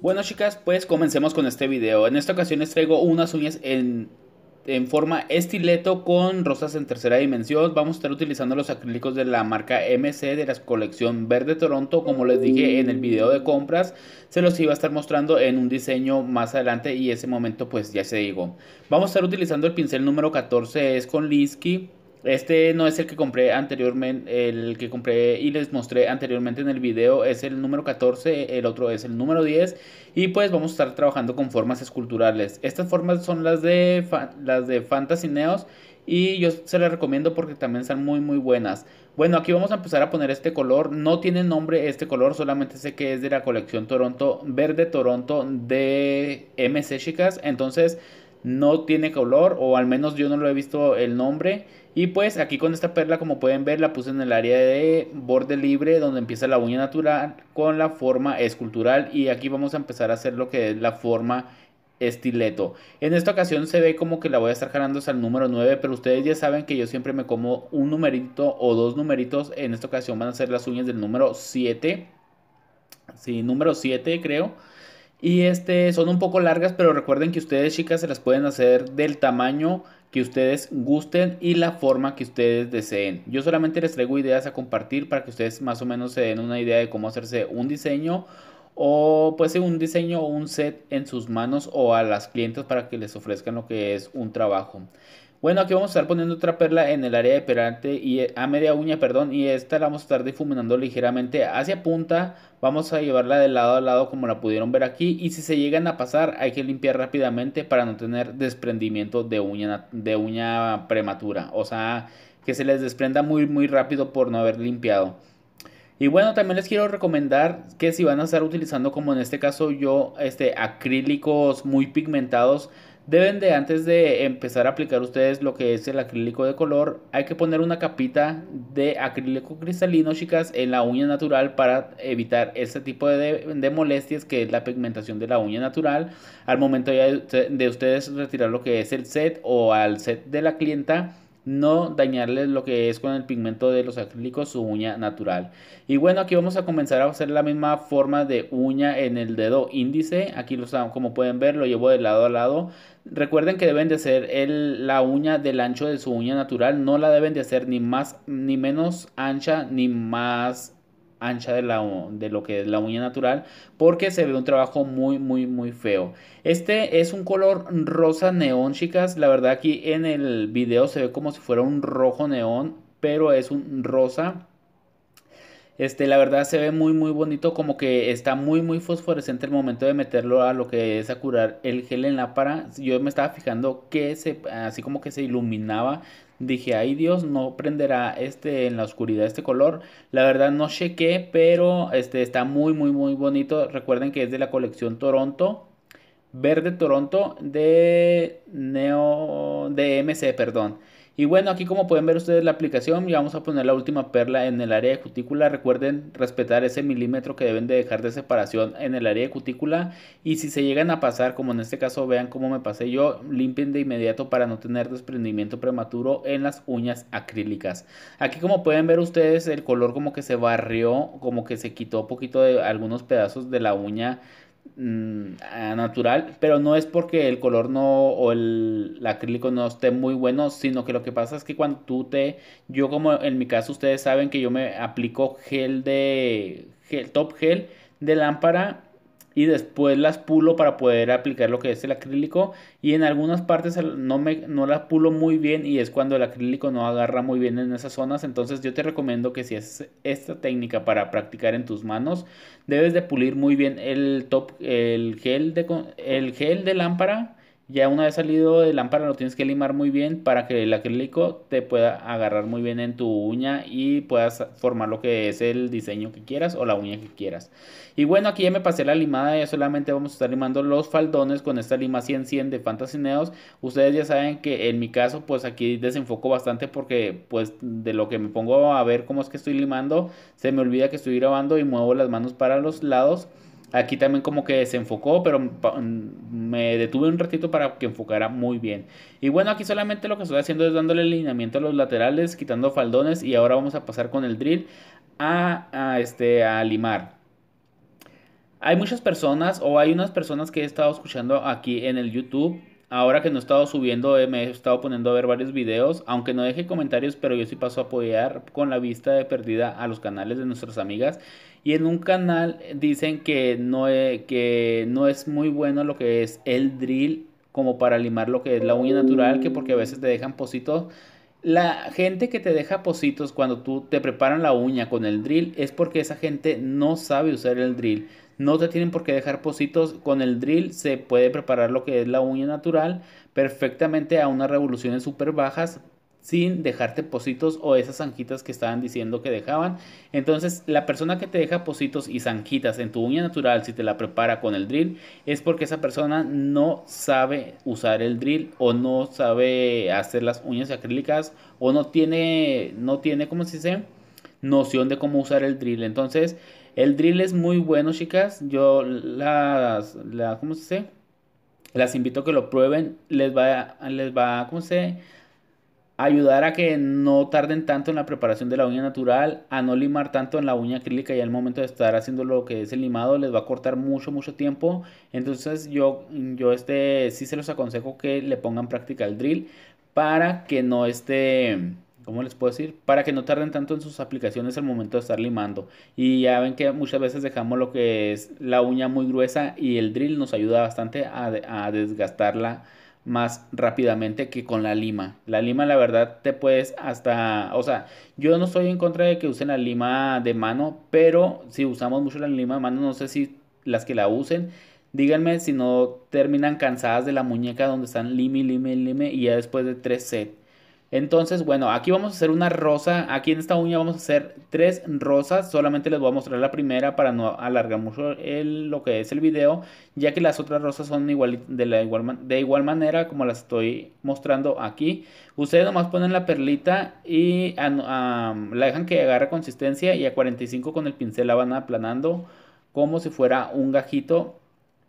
Bueno chicas, pues comencemos con este video. En esta ocasión les traigo unas uñas en en forma estileto con rosas en tercera dimensión. Vamos a estar utilizando los acrílicos de la marca MC de la colección Verde Toronto. Como les dije en el video de compras, se los iba a estar mostrando en un diseño más adelante y ese momento pues ya se digo. Vamos a estar utilizando el pincel número 14, es con LISKY este no es el que compré anteriormente, el que compré y les mostré anteriormente en el video es el número 14, el otro es el número 10 y pues vamos a estar trabajando con formas esculturales. Estas formas son las de, las de Fantasy Neos y yo se las recomiendo porque también son muy muy buenas. Bueno, aquí vamos a empezar a poner este color, no tiene nombre este color, solamente sé que es de la colección Toronto Verde Toronto de MC Chicas, entonces no tiene color o al menos yo no lo he visto el nombre y pues aquí con esta perla como pueden ver la puse en el área de borde libre donde empieza la uña natural con la forma escultural y aquí vamos a empezar a hacer lo que es la forma estileto. En esta ocasión se ve como que la voy a estar jalando hasta el número 9, pero ustedes ya saben que yo siempre me como un numerito o dos numeritos. En esta ocasión van a ser las uñas del número 7. Sí, número 7 creo. Y este, son un poco largas, pero recuerden que ustedes, chicas, se las pueden hacer del tamaño que ustedes gusten y la forma que ustedes deseen. Yo solamente les traigo ideas a compartir para que ustedes más o menos se den una idea de cómo hacerse un diseño o pues un diseño o un set en sus manos o a las clientes para que les ofrezcan lo que es un trabajo. Bueno, aquí vamos a estar poniendo otra perla en el área de perante y eh, a media uña, perdón, y esta la vamos a estar difuminando ligeramente hacia punta. Vamos a llevarla de lado a lado como la pudieron ver aquí y si se llegan a pasar hay que limpiar rápidamente para no tener desprendimiento de uña, de uña prematura. O sea, que se les desprenda muy muy rápido por no haber limpiado. Y bueno, también les quiero recomendar que si van a estar utilizando como en este caso yo, este acrílicos muy pigmentados, Deben de antes de empezar a aplicar ustedes lo que es el acrílico de color, hay que poner una capita de acrílico cristalino, chicas, en la uña natural para evitar este tipo de, molestias que es la pigmentación de la uña natural. Al momento de, de ustedes retirar lo que es el set o al set de la clienta, no dañarles lo que es con el pigmento de los acrílicos su uña natural. Y bueno, aquí vamos a comenzar a hacer la misma forma de uña en el dedo índice. Aquí lo los, como pueden ver lo llevo de lado a lado. Recuerden que deben de ser el, la uña del ancho de su uña natural. No la deben de hacer ni más ni menos ancha ni más ancha de, la, de lo que es la uña natural porque se ve un trabajo muy muy muy feo este es un color rosa neón chicas la verdad aquí en el video se ve como si fuera un rojo neón pero es un rosa este, la verdad se ve muy muy bonito, como que está muy muy fosforescente el momento de meterlo a lo que es a curar el gel en la para. Yo me estaba fijando que se, así como que se iluminaba. Dije, ay Dios, no prenderá este en la oscuridad este color. La verdad no chequé, pero este está muy muy muy bonito. Recuerden que es de la colección Toronto. Verde Toronto de Neo de MC, perdón. Y bueno, aquí como pueden ver ustedes la aplicación, y vamos a poner la última perla en el área de cutícula. Recuerden respetar ese milímetro que deben de dejar de separación en el área de cutícula. Y si se llegan a pasar, como en este caso vean cómo me pasé yo, limpien de inmediato para no tener desprendimiento prematuro en las uñas acrílicas. Aquí como pueden ver ustedes el color como que se barrió, como que se quitó un poquito de algunos pedazos de la uña Mm, natural, pero no es porque el color no o el, el, acrílico no esté muy bueno, sino que lo que pasa es que cuando tú te, yo como en mi caso ustedes saben que yo me aplico gel de, gel, top gel de lámpara y después las pulo para poder aplicar lo que es el acrílico y en algunas partes no, me, no las pulo muy bien y es cuando el acrílico no agarra muy bien en esas zonas entonces yo te recomiendo que si es esta técnica para practicar en tus manos debes de pulir muy bien el top el gel de, el gel de lámpara ya una vez salido de lámpara lo tienes que limar muy bien para que el acrílico te pueda agarrar muy bien en tu uña y puedas formar lo que es el diseño que quieras o la uña que quieras. Y bueno, aquí ya me pasé la limada, ya solamente vamos a estar limando los faldones con esta lima 100-100 de Fantasy Neos. Ustedes ya saben que en mi caso pues aquí desenfoco bastante porque pues de lo que me pongo a ver cómo es que estoy limando se me olvida que estoy grabando y muevo las manos para los lados. Aquí también como que se enfocó, pero mm, me detuve un ratito para que enfocara muy bien. Y bueno, aquí solamente lo que estoy haciendo es dándole alineamiento a los laterales, quitando faldones y ahora vamos a pasar con el drill a, este, a limar. Hay muchas personas o hay unas personas que he estado escuchando aquí en el YouTube ahora que no he estado subiendo, eh, me he estado poniendo a ver varios videos, aunque no deje comentarios, pero yo sí paso a apoyar con la vista de perdida a los canales de nuestras amigas y en un canal dicen que no, es, que no es muy bueno lo que es el drill como para limar lo que es la uña natural, que porque a veces te dejan positos. La gente que te deja positos cuando tú te preparan la uña con el drill es porque esa gente no sabe usar el drill. No te tienen por qué dejar positos. Con el drill se puede preparar lo que es la uña natural perfectamente a unas revoluciones súper bajas sin dejarte positos o esas zanjitas que estaban diciendo que dejaban. Entonces, la persona que te deja positos y zanjitas en tu uña natural si te la prepara con el drill es porque esa persona no sabe usar el drill o no sabe hacer las uñas acrílicas o no tiene no tiene como se dice noción de cómo usar el drill. Entonces, el drill es muy bueno, chicas. Yo las, ¿cómo se Las invito a que lo prueben, les va les va ¿cómo se ayudar a que no tarden tanto en la preparación de la uña natural, a no limar tanto en la uña acrílica y al momento de estar haciendo lo que es el limado les va a cortar mucho mucho tiempo, entonces yo yo este sí se los aconsejo que le pongan práctica el drill para que no esté ¿cómo les puedo decir? Para que no tarden tanto en sus aplicaciones al momento de estar limando. Y ya ven que muchas veces dejamos lo que es la uña muy gruesa y el drill nos ayuda bastante a, a desgastarla más rápidamente que con la lima. La lima la verdad te puedes hasta, o sea, yo no estoy en contra de que usen la lima de mano, pero si usamos mucho la lima de mano, no sé si las que la usen, díganme si no terminan cansadas de la muñeca donde están lime, lime, lime y ya después de tres sets entonces, bueno, aquí vamos a hacer una rosa. Aquí en esta uña vamos a hacer tres rosas. Solamente les voy a mostrar la primera para no alargar mucho lo que es el video. Ya que las otras rosas son de, igual, de igual manera como las estoy mostrando aquí. Ustedes nomás ponen la perlita y la dejan que agarre consistencia. Y a 45 con el pincel la van aplanando como si fuera un gajito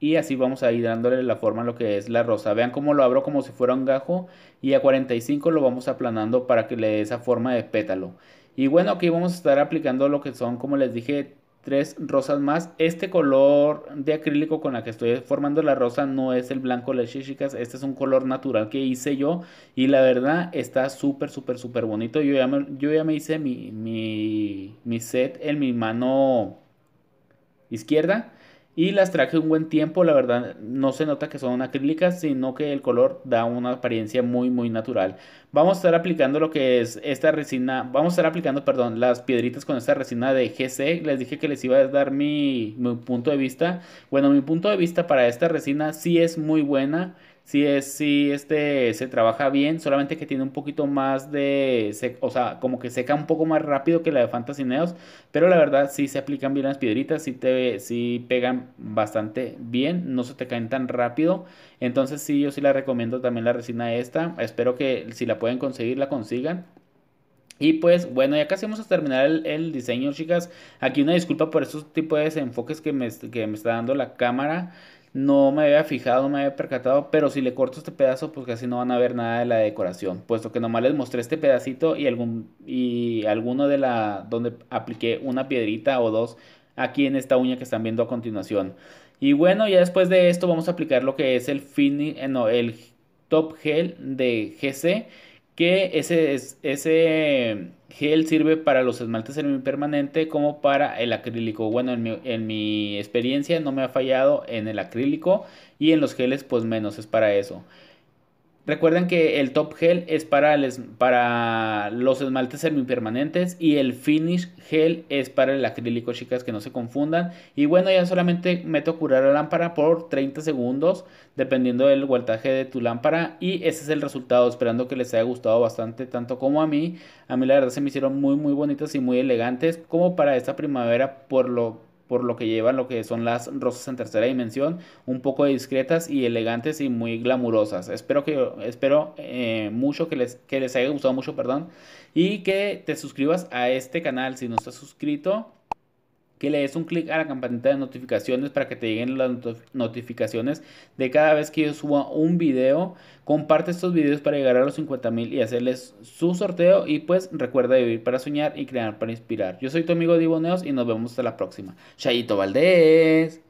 y así vamos a ir dándole la forma a lo que es la rosa. Vean cómo lo abro como si fuera un gajo y a 45 lo vamos aplanando para que le dé esa forma de pétalo. Y bueno, aquí vamos a estar aplicando lo que son, como les dije, tres rosas más. Este color de acrílico con la que estoy formando la rosa no es el blanco las chicas. Este es un color natural que hice yo. Y la verdad está súper, súper, súper bonito. Yo ya me, yo ya me hice mi, mi set en mi mano izquierda y las traje un buen tiempo, la verdad no se nota que son acrílicas, sino que el color da una apariencia muy muy natural. Vamos a estar aplicando lo que es esta resina, vamos a estar aplicando, perdón, las piedritas con esta resina de GC, les dije que les iba a dar mi, mi punto de vista. Bueno, mi punto de vista para esta resina sí es muy buena, si es, si este, se trabaja bien, solamente que tiene un poquito más de, o sea, como que seca un poco más rápido que la de Fantasineos pero la verdad si se aplican bien las piedritas, Si te, pegan bastante bien, no se te caen tan rápido, entonces sí, yo sí la recomiendo también la resina esta, espero que si la pueden conseguir, la consigan, y pues bueno, ya casi vamos a terminar el, diseño, chicas. Aquí una disculpa por estos tipos de desenfoques que que me está dando la cámara. No me había fijado, no me había percatado, pero si le corto este pedazo, pues casi no van a ver nada de la decoración, puesto que nomás les mostré este pedacito y algún y alguno de la donde apliqué una piedrita o dos aquí en esta uña que están viendo a continuación. Y bueno, ya después de esto vamos a aplicar lo que es el fin, eh, no, el top gel de GC que ese, ese gel sirve para los esmaltes semipermanente como para el acrílico. Bueno, en mi, en mi experiencia no me ha fallado en el acrílico y en los geles pues menos es para eso. Recuerden que el top gel es para, los esmaltes semipermanentes y el finish gel es para el acrílico, chicas, que no se confundan. Y bueno, ya solamente meto a curar la lámpara por 30 segundos, dependiendo del voltaje de tu lámpara. Y ese es el resultado, esperando que les haya gustado bastante, tanto como a mí. A mí la verdad se me hicieron muy, muy bonitas y muy elegantes, como para esta primavera, por lo por lo que llevan lo que son las rosas en tercera dimensión, un poco discretas y elegantes y muy glamurosas. Espero que espero eh, mucho que les, que les haya gustado mucho, perdón, y que te suscribas a este canal si no estás suscrito que le des un clic a la campanita de notificaciones para que te lleguen las notificaciones de cada vez que yo suba un video. Comparte estos videos para llegar a los 50 mil y hacerles su sorteo. Y pues recuerda vivir para soñar y crear para inspirar. Yo soy tu amigo Diboneos y nos vemos hasta la próxima. Chayito Valdés.